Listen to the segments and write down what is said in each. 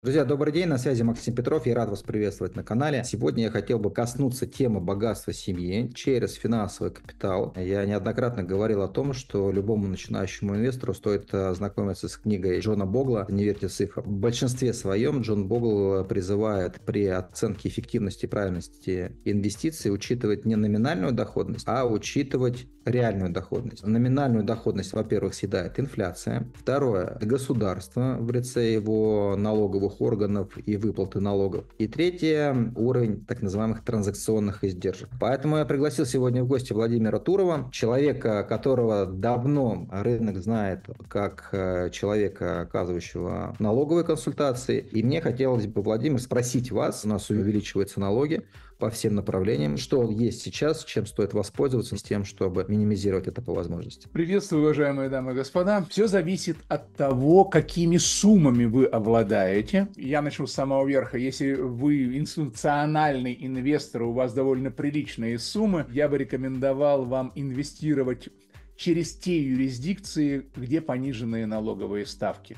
Друзья, добрый день, на связи Максим Петров, я рад вас приветствовать на канале. Сегодня я хотел бы коснуться темы богатства семьи через финансовый капитал. Я неоднократно говорил о том, что любому начинающему инвестору стоит э, ознакомиться с книгой Джона Богла «Не верьте цифрам». В большинстве своем Джон Богл э, призывает при оценке эффективности и правильности инвестиций учитывать не номинальную доходность, а учитывать реальную доходность. Номинальную доходность, во-первых, съедает инфляция. Второе, государство в лице его налоговых налоговых органов и выплаты налогов. И третье – уровень так называемых транзакционных издержек. Поэтому я пригласил сегодня в гости Владимира Турова, человека, которого давно рынок знает как э, человека, оказывающего налоговые консультации. И мне хотелось бы, Владимир, спросить вас, у нас увеличиваются налоги, по всем направлениям, что есть сейчас, чем стоит воспользоваться, с тем, чтобы минимизировать это по возможности. Приветствую, уважаемые дамы и господа. Все зависит от того, какими суммами вы обладаете. Я начну с самого верха. Если вы институциональный инвестор, у вас довольно приличные суммы, я бы рекомендовал вам инвестировать через те юрисдикции, где пониженные налоговые ставки.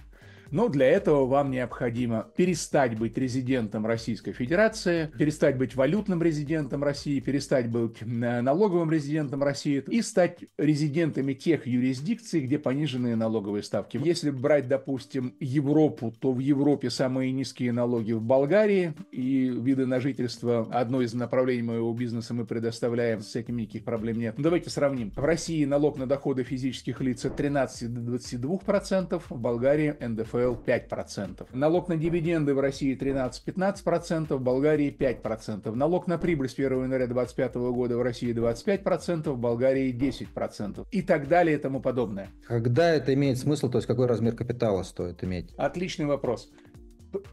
Но для этого вам необходимо перестать быть резидентом Российской Федерации, перестать быть валютным резидентом России, перестать быть э, налоговым резидентом России и стать резидентами тех юрисдикций, где пониженные налоговые ставки. Если брать, допустим, Европу, то в Европе самые низкие налоги в Болгарии и виды на жительство одно из направлений моего бизнеса мы предоставляем, с этим никаких проблем нет. Ну, давайте сравним. В России налог на доходы физических лиц от 13 до 22%, в Болгарии НДФЛ НДФЛ 5%. Налог на дивиденды в России 13-15%, в Болгарии 5%. Налог на прибыль с 1 января 2025 года в России 25%, в Болгарии 10%. И так далее и тому подобное. Когда это имеет смысл, то есть какой размер капитала стоит иметь? Отличный вопрос.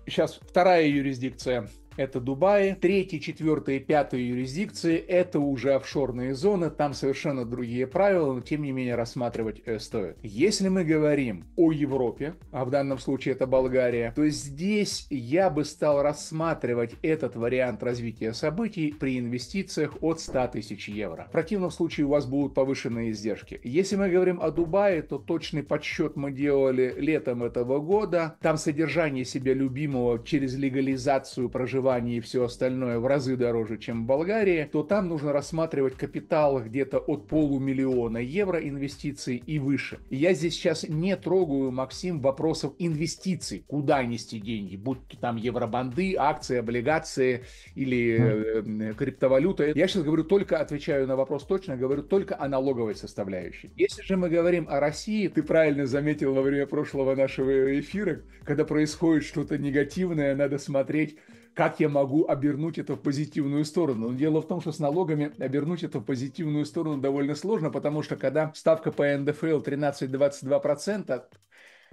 Сейчас вторая юрисдикция это Дубай. Третья, четвертая и пятая юрисдикции – это уже офшорные зоны, там совершенно другие правила, но тем не менее рассматривать э, стоит. Если мы говорим о Европе, а в данном случае это Болгария, то здесь я бы стал рассматривать этот вариант развития событий при инвестициях от 100 тысяч евро. В противном случае у вас будут повышенные издержки. Если мы говорим о Дубае, то точный подсчет мы делали летом этого года. Там содержание себя любимого через легализацию проживания образование и все остальное в разы дороже, чем в Болгарии, то там нужно рассматривать капитал где-то от полумиллиона евро инвестиций и выше. я здесь сейчас не трогаю, Максим, вопросов инвестиций, куда нести деньги, будь то там евробанды, акции, облигации или э, криптовалюта. Я сейчас говорю только, отвечаю на вопрос точно, говорю только о налоговой составляющей. Если же мы говорим о России, ты правильно заметил во время прошлого нашего эфира, когда происходит что-то негативное, надо смотреть как я могу обернуть это в позитивную сторону? Но дело в том, что с налогами обернуть это в позитивную сторону довольно сложно, потому что когда ставка по НДФЛ 13-22%,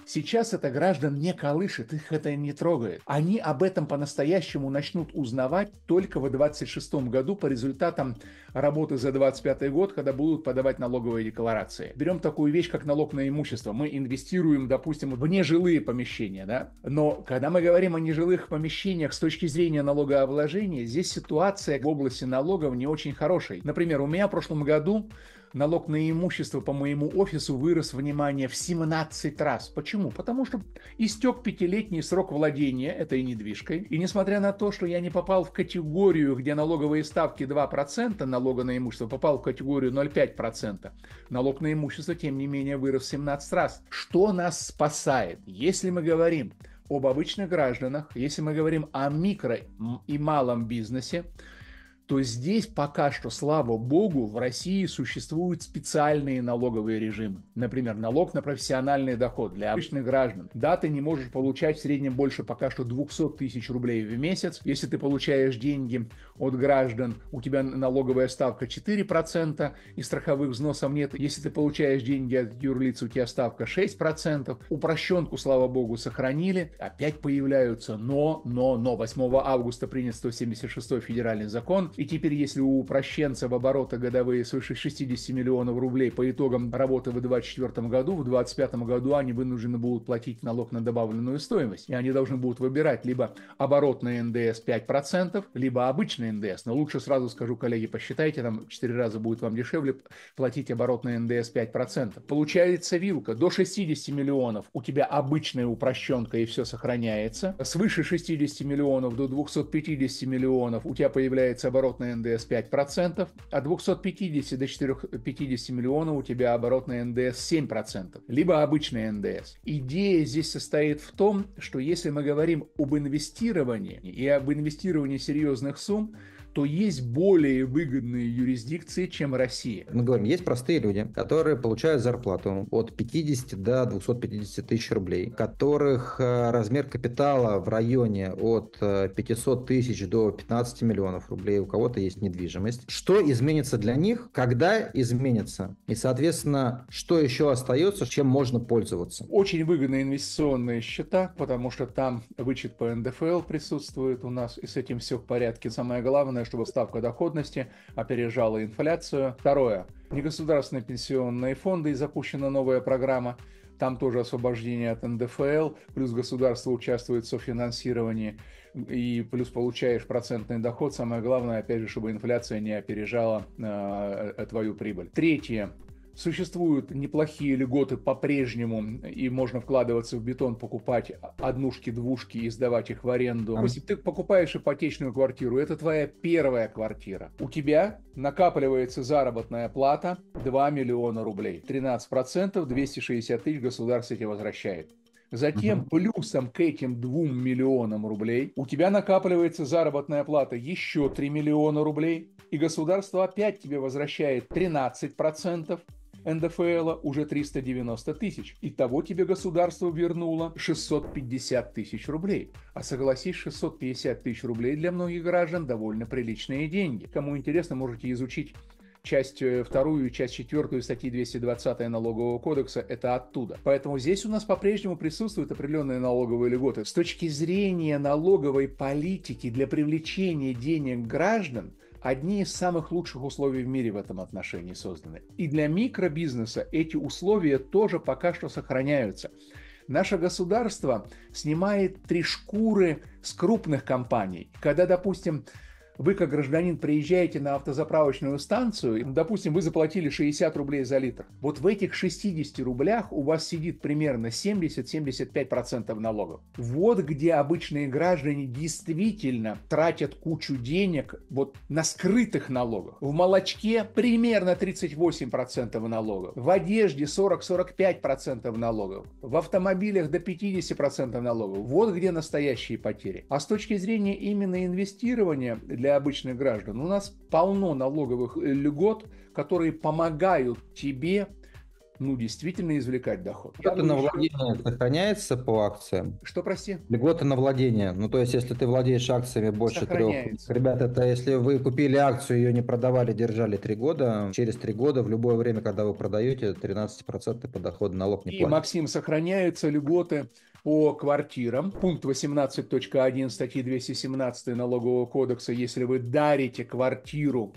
Сейчас это граждан не колышет, их это не трогает. Они об этом по-настоящему начнут узнавать только в 2026 году по результатам работы за 2025 год, когда будут подавать налоговые декларации. Берем такую вещь, как налог на имущество. Мы инвестируем, допустим, в нежилые помещения, да? Но когда мы говорим о нежилых помещениях с точки зрения налогообложения, здесь ситуация в области налогов не очень хорошая. Например, у меня в прошлом году налог на имущество по моему офису вырос, внимание, в 17 раз. Почему? Потому что истек пятилетний срок владения этой недвижкой. И несмотря на то, что я не попал в категорию, где налоговые ставки 2% налога на имущество, попал в категорию 0,5%, налог на имущество, тем не менее, вырос в 17 раз. Что нас спасает? Если мы говорим об обычных гражданах, если мы говорим о микро и малом бизнесе, то здесь пока что, слава богу, в России существуют специальные налоговые режимы. Например, налог на профессиональный доход для обычных граждан. Да, ты не можешь получать в среднем больше пока что 200 тысяч рублей в месяц. Если ты получаешь деньги от граждан, у тебя налоговая ставка 4% и страховых взносов нет. Если ты получаешь деньги от юрлиц, у тебя ставка 6%. Упрощенку, слава богу, сохранили. Опять появляются но, но, но. 8 августа принят 176 федеральный закон, и теперь, если у упрощенцев оборота годовые свыше 60 миллионов рублей по итогам работы в 2024 году, в 2025 году они вынуждены будут платить налог на добавленную стоимость. И они должны будут выбирать либо оборотный НДС 5%, либо обычный НДС. Но лучше сразу скажу, коллеги, посчитайте, там 4 раза будет вам дешевле платить оборотный НДС 5%. Получается вилка. До 60 миллионов у тебя обычная упрощенка и все сохраняется. Свыше 60 миллионов до 250 миллионов у тебя появляется оборот оборот на НДС 5%, от 250 до 450 миллионов у тебя оборот на НДС 7%, либо обычный НДС. Идея здесь состоит в том, что если мы говорим об инвестировании и об инвестировании серьезных сумм, то есть более выгодные юрисдикции, чем Россия. Мы говорим, есть простые люди, которые получают зарплату от 50 до 250 тысяч рублей, которых э, размер капитала в районе от 500 э, тысяч до 15 миллионов рублей, у кого-то есть недвижимость. Что изменится для них, когда изменится? И, соответственно, что еще остается, чем можно пользоваться? Очень выгодные инвестиционные счета, потому что там вычет по НДФЛ присутствует у нас, и с этим все в порядке. Самое главное, Главное, чтобы ставка доходности опережала инфляцию. Второе. Негосударственные пенсионные фонды и запущена новая программа. Там тоже освобождение от НДФЛ, плюс государство участвует в софинансировании, и плюс получаешь процентный доход. Самое главное, опять же, чтобы инфляция не опережала э, э твою прибыль. Третье. Существуют неплохие льготы по-прежнему, и можно вкладываться в бетон, покупать однушки, двушки и сдавать их в аренду. Если ты покупаешь ипотечную квартиру, это твоя первая квартира. У тебя накапливается заработная плата 2 миллиона рублей. 13% 260 тысяч государство тебе возвращает. Затем угу. плюсом к этим 2 миллионам рублей у тебя накапливается заработная плата еще 3 миллиона рублей, и государство опять тебе возвращает 13%. НДФЛ уже 390 тысяч. и того тебе государство вернуло 650 тысяч рублей. А согласись, 650 тысяч рублей для многих граждан довольно приличные деньги. Кому интересно, можете изучить часть э, вторую часть четвертую статьи 220 налогового кодекса – это оттуда. Поэтому здесь у нас по-прежнему присутствуют определенные налоговые льготы. С точки зрения налоговой политики для привлечения денег граждан, одни из самых лучших условий в мире в этом отношении созданы. И для микробизнеса эти условия тоже пока что сохраняются. Наше государство снимает три шкуры с крупных компаний. Когда, допустим, вы как гражданин приезжаете на автозаправочную станцию, допустим, вы заплатили 60 рублей за литр. Вот в этих 60 рублях у вас сидит примерно 70-75% налогов. Вот где обычные граждане действительно тратят кучу денег вот на скрытых налогах. В молочке примерно 38% налогов, в одежде 40-45% налогов, в автомобилях до 50% налогов. Вот где настоящие потери. А с точки зрения именно инвестирования, для обычных граждан. У нас полно налоговых э, льгот, которые помогают тебе ну, действительно извлекать доход. Льготы на владение что... сохраняется по акциям? Что, прости? Льготы на владение. Ну, то есть, если ты владеешь акциями больше трех... Ребята, это если вы купили акцию, ее не продавали, держали три года, через три года, в любое время, когда вы продаете, 13% подоходный налог не платит. И, Максим, сохраняются льготы по квартирам. Пункт 18.1 статьи 217 Налогового кодекса, если вы дарите квартиру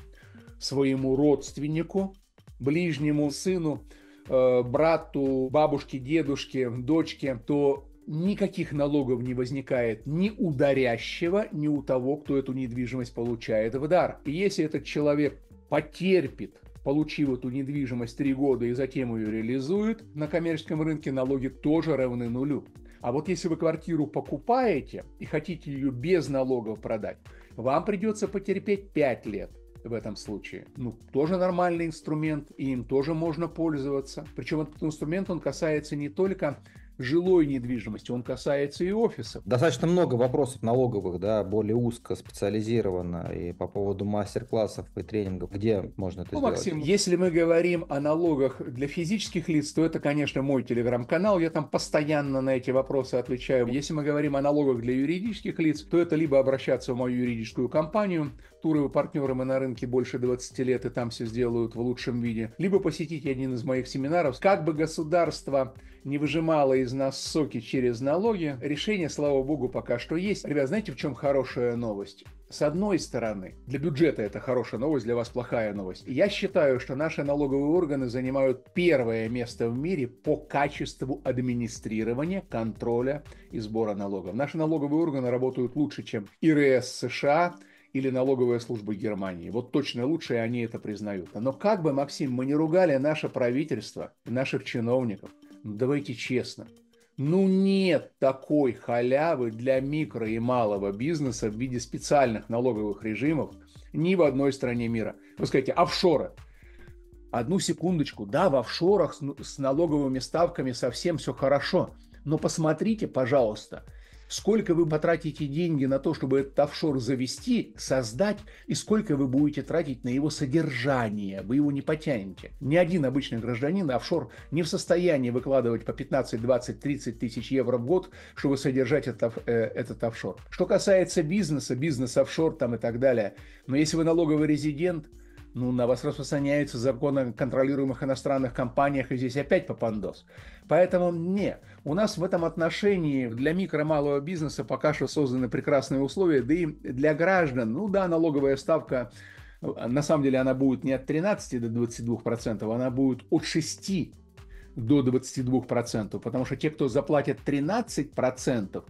своему родственнику, ближнему сыну, э, брату, бабушке, дедушке, дочке, то никаких налогов не возникает ни у дарящего, ни у того, кто эту недвижимость получает в дар. И если этот человек потерпит получив эту недвижимость три года и затем ее реализует на коммерческом рынке, налоги тоже равны нулю. А вот если вы квартиру покупаете и хотите ее без налогов продать, вам придется потерпеть 5 лет в этом случае. Ну, тоже нормальный инструмент, и им тоже можно пользоваться. Причем этот инструмент, он касается не только жилой недвижимости, он касается и офисов. Достаточно много вопросов налоговых, да, более узко специализировано и по поводу мастер-классов и тренингов, где можно это ну, сделать? Максим, если мы говорим о налогах для физических лиц, то это, конечно, мой телеграм-канал, я там постоянно на эти вопросы отвечаю. Если мы говорим о налогах для юридических лиц, то это либо обращаться в мою юридическую компанию, Туры партнеры мы на рынке больше 20 лет и там все сделают в лучшем виде, либо посетите один из моих семинаров. Как бы государство не выжимало из нас соки через налоги, решение, слава богу, пока что есть. Ребят, знаете, в чем хорошая новость? С одной стороны, для бюджета это хорошая новость, для вас плохая новость. Я считаю, что наши налоговые органы занимают первое место в мире по качеству администрирования, контроля и сбора налогов. Наши налоговые органы работают лучше, чем ИРС США, или налоговая служба Германии. Вот точно лучшие, они это признают. Но как бы, Максим, мы не ругали наше правительство, наших чиновников, ну, давайте честно, ну нет такой халявы для микро и малого бизнеса в виде специальных налоговых режимов ни в одной стране мира. Вы скажете, офшоры. Одну секундочку, да, в офшорах с ну, налоговыми ставками совсем все хорошо, но посмотрите, пожалуйста, сколько вы потратите деньги на то, чтобы этот офшор завести, создать, и сколько вы будете тратить на его содержание. Вы его не потянете. Ни один обычный гражданин офшор не в состоянии выкладывать по 15, 20, 30 тысяч евро в год, чтобы содержать этот, э, этот офшор. Что касается бизнеса, бизнес-офшор там и так далее, но если вы налоговый резидент – ну, на вас распространяются законы контролируемых иностранных компаниях, и здесь опять попандос. Поэтому не, у нас в этом отношении для микро-малого бизнеса пока что созданы прекрасные условия, да и для граждан, ну да, налоговая ставка на самом деле она будет не от 13 до 22 процентов, она будет от 6 до 22 процентов, потому что те, кто заплатят 13 процентов,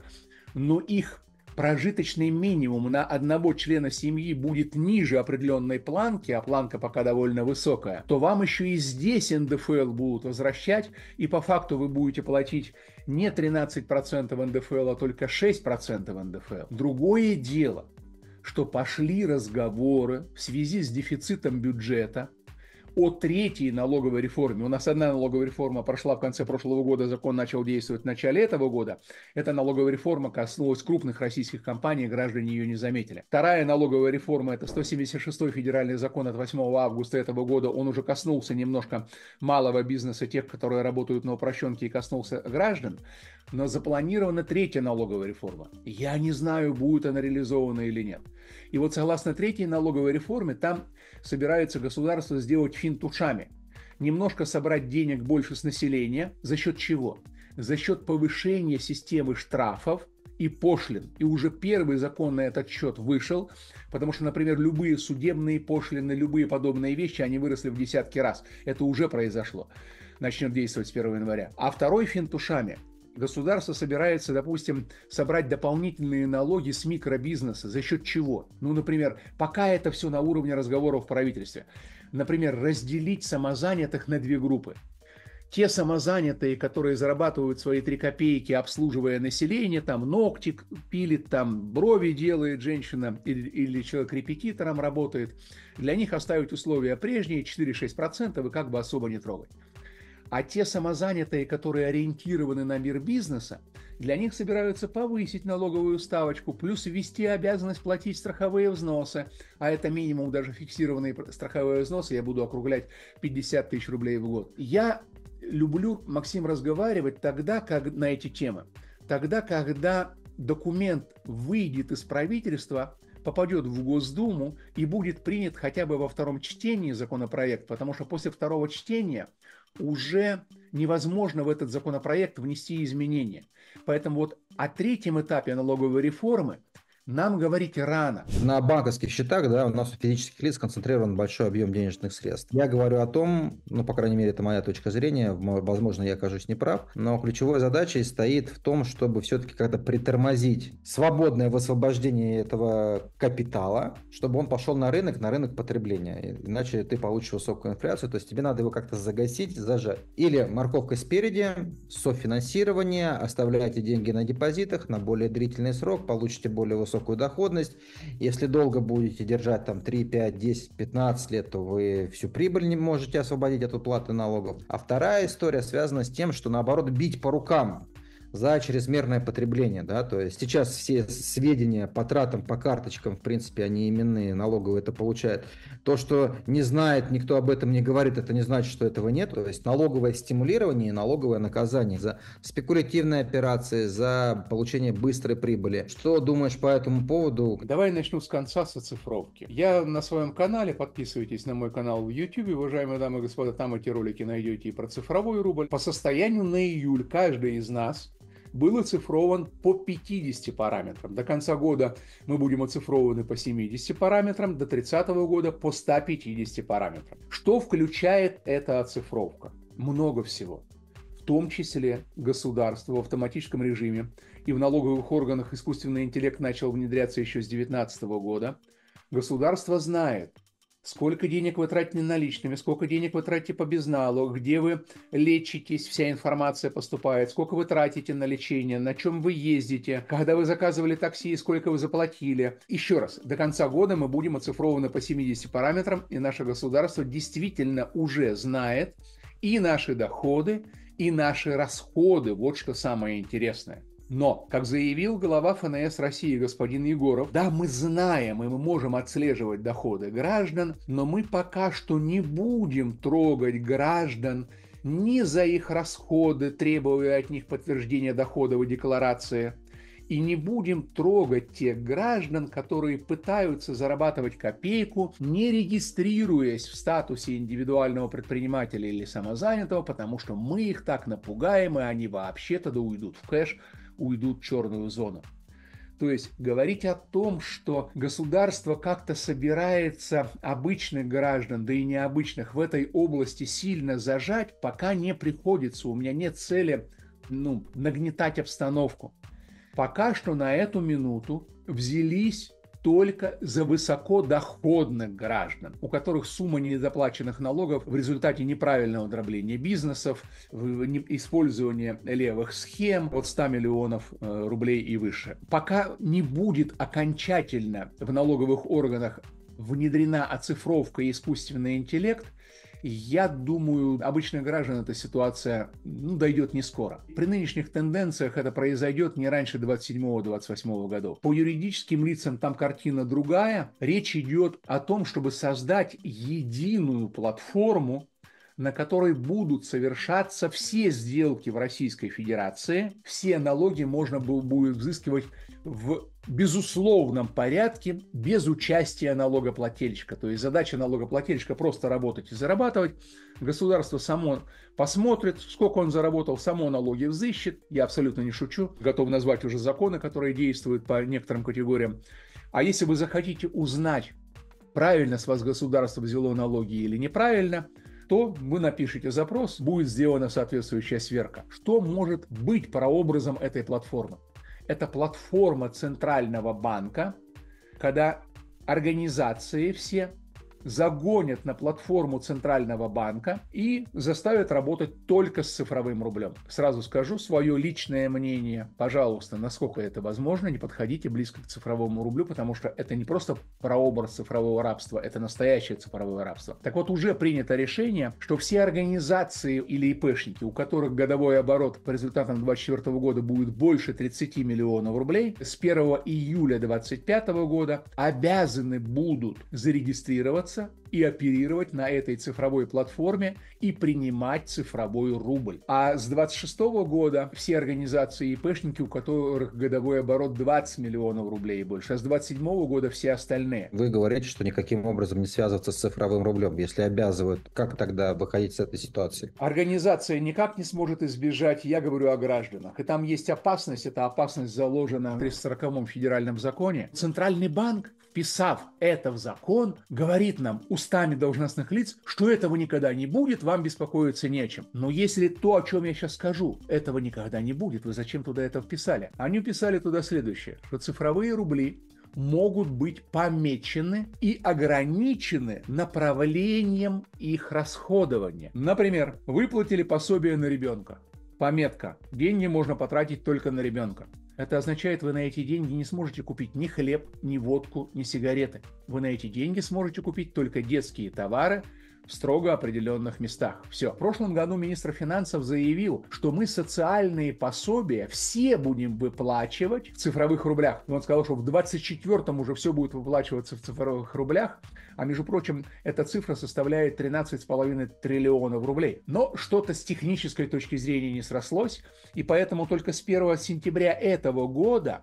но ну, их прожиточный минимум на одного члена семьи будет ниже определенной планки, а планка пока довольно высокая, то вам еще и здесь НДФЛ будут возвращать, и по факту вы будете платить не 13% НДФЛ, а только 6% НДФЛ. Другое дело, что пошли разговоры в связи с дефицитом бюджета о третьей налоговой реформе. У нас одна налоговая реформа прошла в конце прошлого года, закон начал действовать в начале этого года. Эта налоговая реформа коснулась крупных российских компаний, граждане ее не заметили. Вторая налоговая реформа – это 176-й федеральный закон от 8 августа этого года. Он уже коснулся немножко малого бизнеса, тех, которые работают на упрощенке, и коснулся граждан. Но запланирована третья налоговая реформа. Я не знаю, будет она реализована или нет. И вот согласно третьей налоговой реформе, там собирается государство сделать финтушами. Немножко собрать денег больше с населения. За счет чего? За счет повышения системы штрафов, и пошлин. И уже первый закон на этот счет вышел, потому что, например, любые судебные пошлины, любые подобные вещи, они выросли в десятки раз. Это уже произошло. Начнет действовать с 1 января. А второй финтушами государство собирается, допустим, собрать дополнительные налоги с микробизнеса. За счет чего? Ну, например, пока это все на уровне разговоров в правительстве. Например, разделить самозанятых на две группы. Те самозанятые, которые зарабатывают свои три копейки, обслуживая население, там ногтик пилит, там брови делает женщина или, или человек репетитором работает, для них оставить условия прежние, 4-6% и как бы особо не трогать. А те самозанятые, которые ориентированы на мир бизнеса, для них собираются повысить налоговую ставочку, плюс ввести обязанность платить страховые взносы, а это минимум даже фиксированные страховые взносы, я буду округлять 50 тысяч рублей в год. Я люблю, Максим, разговаривать тогда, как на эти темы, тогда, когда документ выйдет из правительства, попадет в Госдуму и будет принят хотя бы во втором чтении законопроект, потому что после второго чтения уже невозможно в этот законопроект внести изменения. Поэтому вот о третьем этапе налоговой реформы – нам говорить рано. На банковских счетах, да, у нас у физических лиц концентрирован большой объем денежных средств. Я говорю о том, ну, по крайней мере, это моя точка зрения, возможно, я окажусь неправ, но ключевой задачей стоит в том, чтобы все-таки как-то притормозить свободное высвобождение этого капитала, чтобы он пошел на рынок, на рынок потребления. Иначе ты получишь высокую инфляцию, то есть тебе надо его как-то загасить, зажать. Или морковка спереди, софинансирование, оставляйте деньги на депозитах на более длительный срок, получите более высокую высокую доходность. Если долго будете держать там 3, 5, 10, 15 лет, то вы всю прибыль не можете освободить от уплаты налогов. А вторая история связана с тем, что наоборот бить по рукам за чрезмерное потребление, да, то есть сейчас все сведения по тратам, по карточкам, в принципе, они именные, налоговые это получают. То, что не знает, никто об этом не говорит, это не значит, что этого нет, то есть налоговое стимулирование и налоговое наказание за спекулятивные операции, за получение быстрой прибыли. Что думаешь по этому поводу? Давай начну с конца, с оцифровки. Я на своем канале, подписывайтесь на мой канал в YouTube, уважаемые дамы и господа, там эти ролики найдете и про цифровой рубль. По состоянию на июль каждый из нас был оцифрован по 50 параметрам. До конца года мы будем оцифрованы по 70 параметрам, до 30 года по 150 параметрам. Что включает эта оцифровка? Много всего. В том числе государство в автоматическом режиме и в налоговых органах искусственный интеллект начал внедряться еще с 2019 года. Государство знает, сколько денег вы тратите наличными, сколько денег вы тратите по безналу, где вы лечитесь, вся информация поступает, сколько вы тратите на лечение, на чем вы ездите, когда вы заказывали такси, и сколько вы заплатили. Еще раз, до конца года мы будем оцифрованы по 70 параметрам, и наше государство действительно уже знает и наши доходы, и наши расходы. Вот что самое интересное. Но, как заявил глава ФНС России господин Егоров, да, мы знаем и мы можем отслеживать доходы граждан, но мы пока что не будем трогать граждан ни за их расходы, требуя от них подтверждения доходовой декларации, и не будем трогать тех граждан, которые пытаются зарабатывать копейку, не регистрируясь в статусе индивидуального предпринимателя или самозанятого, потому что мы их так напугаем, и они вообще то тогда уйдут в кэш, уйдут в черную зону. То есть говорить о том, что государство как-то собирается обычных граждан, да и необычных в этой области сильно зажать, пока не приходится. У меня нет цели ну, нагнетать обстановку. Пока что на эту минуту взялись только за высокодоходных граждан, у которых сумма недоплаченных налогов в результате неправильного дробления бизнесов, использования левых схем от 100 миллионов э, рублей и выше. Пока не будет окончательно в налоговых органах внедрена оцифровка и искусственный интеллект, я думаю, обычных граждан эта ситуация ну, дойдет не скоро. При нынешних тенденциях это произойдет не раньше 27-28 годов. По юридическим лицам там картина другая. Речь идет о том, чтобы создать единую платформу на которой будут совершаться все сделки в Российской Федерации, все налоги можно будет взыскивать в безусловном порядке, без участия налогоплательщика. То есть задача налогоплательщика просто работать и зарабатывать. Государство само посмотрит, сколько он заработал, само налоги взыщет. Я абсолютно не шучу. Готов назвать уже законы, которые действуют по некоторым категориям. А если вы захотите узнать, правильно с вас государство взяло налоги или неправильно – то вы напишите запрос, будет сделана соответствующая сверка. Что может быть прообразом этой платформы? Это платформа центрального банка, когда организации все загонят на платформу Центрального банка и заставят работать только с цифровым рублем. Сразу скажу свое личное мнение. Пожалуйста, насколько это возможно, не подходите близко к цифровому рублю, потому что это не просто прообраз цифрового рабства, это настоящее цифровое рабство. Так вот, уже принято решение, что все организации или ИПшники, у которых годовой оборот по результатам 2024 года будет больше 30 миллионов рублей, с 1 июля 2025 года обязаны будут зарегистрироваться пользоваться и оперировать на этой цифровой платформе и принимать цифровой рубль. А с 26 года все организации и ИПшники, у которых годовой оборот 20 миллионов рублей и больше, а с 27 года все остальные. Вы говорите, что никаким образом не связываться с цифровым рублем. Если обязывают, как тогда выходить с этой ситуации? Организация никак не сможет избежать, я говорю о гражданах. И там есть опасность, эта опасность заложена в 340-м федеральном законе. Центральный банк вписав это в закон, говорит нам устами должностных лиц, что этого никогда не будет, вам беспокоиться нечем. Но если то, о чем я сейчас скажу, этого никогда не будет, вы зачем туда это вписали? Они вписали туда следующее, что цифровые рубли могут быть помечены и ограничены направлением их расходования. Например, выплатили пособие на ребенка. Пометка. Деньги можно потратить только на ребенка. Это означает, вы на эти деньги не сможете купить ни хлеб, ни водку, ни сигареты. Вы на эти деньги сможете купить только детские товары – в строго определенных местах. Все. В прошлом году министр финансов заявил, что мы социальные пособия все будем выплачивать в цифровых рублях. он сказал, что в 24-м уже все будет выплачиваться в цифровых рублях. А между прочим, эта цифра составляет 13,5 триллионов рублей. Но что-то с технической точки зрения не срослось. И поэтому только с 1 сентября этого года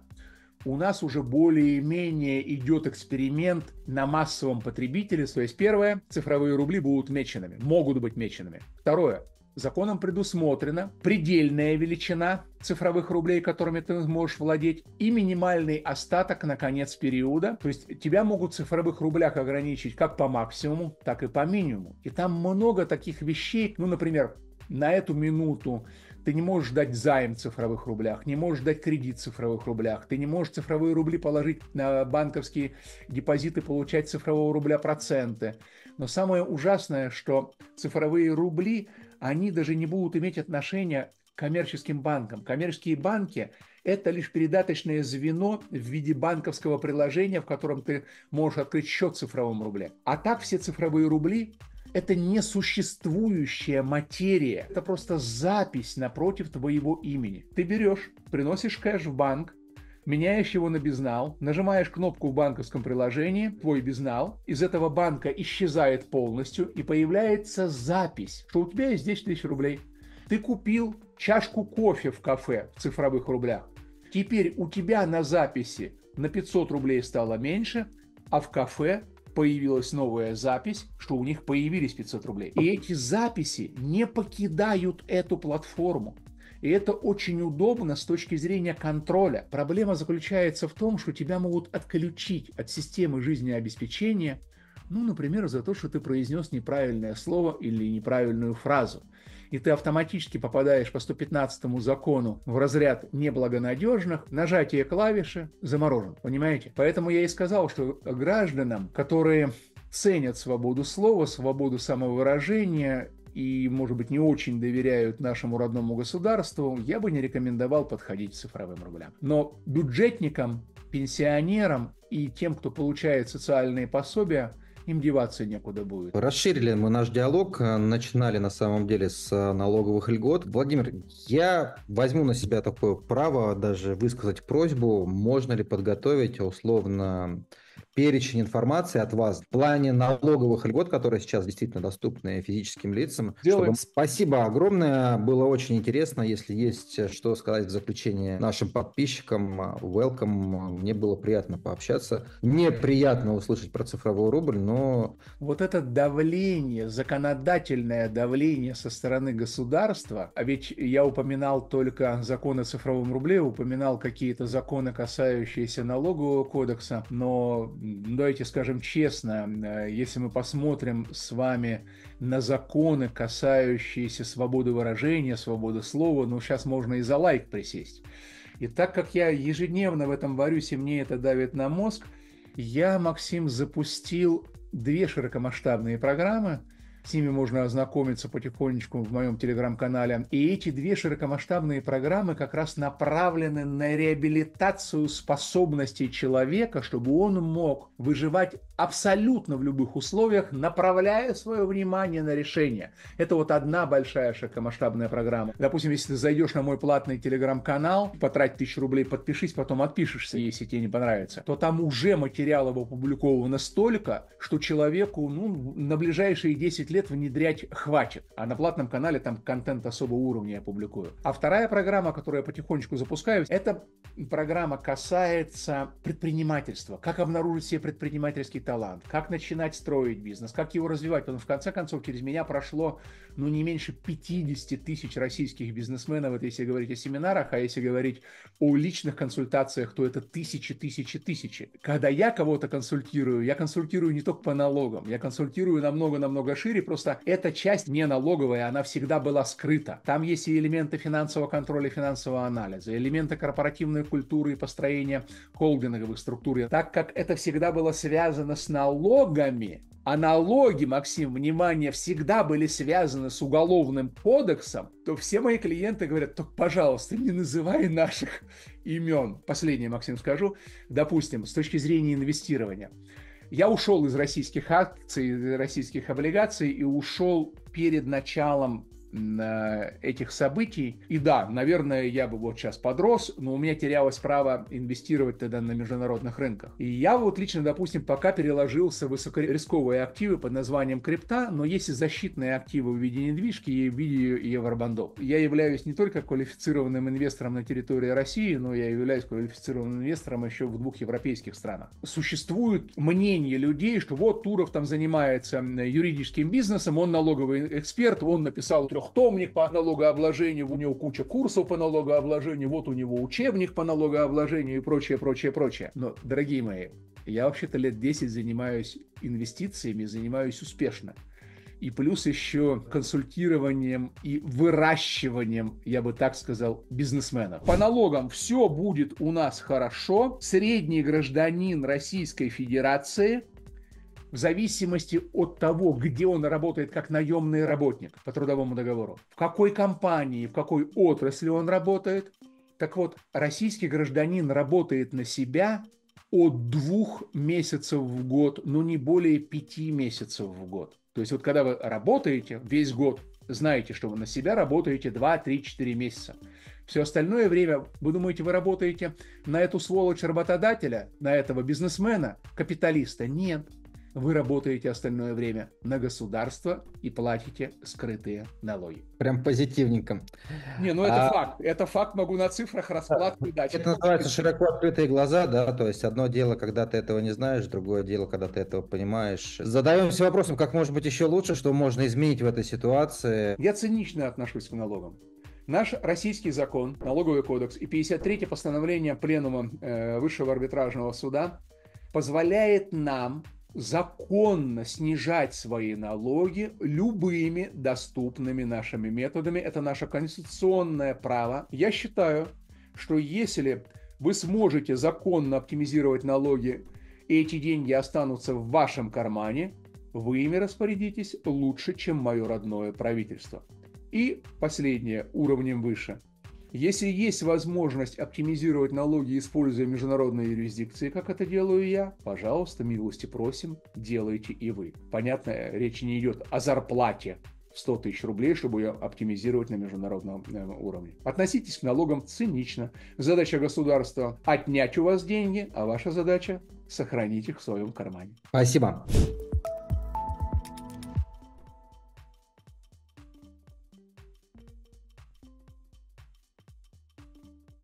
у нас уже более-менее идет эксперимент на массовом потребителе. То есть первое, цифровые рубли будут меченными, могут быть меченными. Второе, законом предусмотрена предельная величина цифровых рублей, которыми ты можешь владеть, и минимальный остаток на конец периода. То есть тебя могут в цифровых рублях ограничить как по максимуму, так и по минимуму. И там много таких вещей. Ну, например, на эту минуту ты не можешь дать займ в цифровых рублях, не можешь дать кредит в цифровых рублях, ты не можешь цифровые рубли положить на банковские депозиты, получать цифрового рубля проценты. Но самое ужасное, что цифровые рубли, они даже не будут иметь отношения к коммерческим банкам. Коммерческие банки – это лишь передаточное звено в виде банковского приложения, в котором ты можешь открыть счет в цифровом рубле. А так все цифровые рубли это несуществующая материя. Это просто запись напротив твоего имени. Ты берешь, приносишь кэш в банк, меняешь его на безнал, нажимаешь кнопку в банковском приложении, твой безнал, из этого банка исчезает полностью и появляется запись, что у тебя есть 10 тысяч рублей. Ты купил чашку кофе в кафе в цифровых рублях. Теперь у тебя на записи на 500 рублей стало меньше, а в кафе появилась новая запись, что у них появились 500 рублей. И эти записи не покидают эту платформу. И это очень удобно с точки зрения контроля. Проблема заключается в том, что тебя могут отключить от системы жизнеобеспечения, ну, например, за то, что ты произнес неправильное слово или неправильную фразу. И ты автоматически попадаешь по 115 закону в разряд неблагонадежных, нажатие клавиши заморожен, понимаете? Поэтому я и сказал, что гражданам, которые ценят свободу слова, свободу самовыражения и, может быть, не очень доверяют нашему родному государству, я бы не рекомендовал подходить к цифровым рублям. Но бюджетникам, пенсионерам и тем, кто получает социальные пособия, им деваться некуда будет. Расширили мы наш диалог, э, начинали на самом деле с э, налоговых льгот. Владимир, я возьму на себя такое право даже высказать просьбу, можно ли подготовить условно перечень информации от вас в плане налоговых льгот, которые сейчас действительно доступны физическим лицам. Чтобы... Спасибо огромное, было очень интересно. Если есть э, что сказать в заключение нашим подписчикам, э, welcome, мне было приятно пообщаться. Мне приятно услышать про цифровой рубль, но... Вот это давление, законодательное давление со стороны государства, а ведь я упоминал только закон о цифровом рубле, упоминал какие-то законы, касающиеся налогового кодекса, но давайте скажем честно, э, если мы посмотрим с вами на законы, касающиеся свободы выражения, свободы слова, ну сейчас можно и за лайк присесть. И так как я ежедневно в этом варюсь, и мне это давит на мозг, я, Максим, запустил две широкомасштабные программы – с ними можно ознакомиться потихонечку в моем телеграм-канале. И эти две широкомасштабные программы как раз направлены на реабилитацию способностей человека, чтобы он мог выживать абсолютно в любых условиях, направляя свое внимание на решение. Это вот одна большая широкомасштабная программа. Допустим, если ты зайдешь на мой платный телеграм-канал, потрать тысячу рублей, подпишись, потом отпишешься, если тебе не понравится, то там уже материалов опубликовано столько, что человеку ну, на ближайшие 10 лет лет внедрять хватит, а на платном канале там контент особого уровня я публикую. А вторая программа, которую я потихонечку запускаю, это программа касается предпринимательства, как обнаружить себе предпринимательский талант, как начинать строить бизнес, как его развивать, потому что в конце концов через меня прошло ну не меньше 50 тысяч российских бизнесменов, это если говорить о семинарах, а если говорить о личных консультациях, то это тысячи, тысячи, тысячи. Когда я кого-то консультирую, я консультирую не только по налогам, я консультирую намного-намного шире, просто эта часть не налоговая, она всегда была скрыта. Там есть и элементы финансового контроля, финансового анализа, элементы корпоративной культуры и построения холдинговых структур. Так как это всегда было связано с налогами, а налоги, Максим, внимание, всегда были связаны с уголовным кодексом, то все мои клиенты говорят, только, пожалуйста, не называй наших имен. Последнее, Максим, скажу. Допустим, с точки зрения инвестирования – я ушел из российских акций, из российских облигаций и ушел перед началом Э, этих событий. И да, наверное, я бы вот сейчас подрос, но у меня терялось право инвестировать тогда на международных рынках. И я вот лично, допустим, пока переложился в высокорисковые активы под названием крипта, но есть и защитные активы в виде недвижки и в виде евробандов. Я являюсь не только квалифицированным инвестором на территории России, но я являюсь квалифицированным инвестором еще в двух европейских странах. Существует мнение людей, что вот Туров там занимается юридическим бизнесом, он налоговый эксперт, он написал трех трехтомник по налогообложению, у него куча курсов по налогообложению, вот у него учебник по налогообложению и прочее, прочее, прочее. Но, дорогие мои, я вообще-то лет 10 занимаюсь инвестициями, занимаюсь успешно и плюс еще консультированием и выращиванием, я бы так сказал, бизнесменов. По налогам все будет у нас хорошо. Средний гражданин Российской Федерации в зависимости от того, где он работает как наемный работник по трудовому договору, в какой компании, в какой отрасли он работает. Так вот, российский гражданин работает на себя от двух месяцев в год, но ну, не более пяти месяцев в год. То есть вот когда вы работаете весь год, знаете, что вы на себя работаете 2, 3, 4 месяца. Все остальное время, вы думаете, вы работаете на эту сволочь работодателя, на этого бизнесмена, капиталиста? Нет вы работаете остальное время на государство и платите скрытые налоги. Прям позитивненько. Не, ну это а... факт. Это факт, могу на цифрах раскладку а, дать. Это называется широко открытые глаза, да, то есть одно дело, когда ты этого не знаешь, другое дело, когда ты этого понимаешь. Задаемся вопросом, как может быть еще лучше, что можно изменить в этой ситуации. Я цинично отношусь к налогам. Наш российский закон, налоговый кодекс и 53-е постановление Пленума э, Высшего арбитражного суда позволяет нам законно снижать свои налоги любыми доступными нашими методами. Это наше конституционное право. Я считаю, что если вы сможете законно оптимизировать налоги, и эти деньги останутся в вашем кармане, вы ими распорядитесь лучше, чем мое родное правительство. И последнее, уровнем выше – если есть возможность оптимизировать налоги, используя международные юрисдикции, как это делаю я, пожалуйста, милости просим, делайте и вы. Понятно, речь не идет о зарплате 100 тысяч рублей, чтобы ее оптимизировать на международном э, уровне. Относитесь к налогам цинично. Задача государства – отнять у вас деньги, а ваша задача – сохранить их в своем кармане. Спасибо.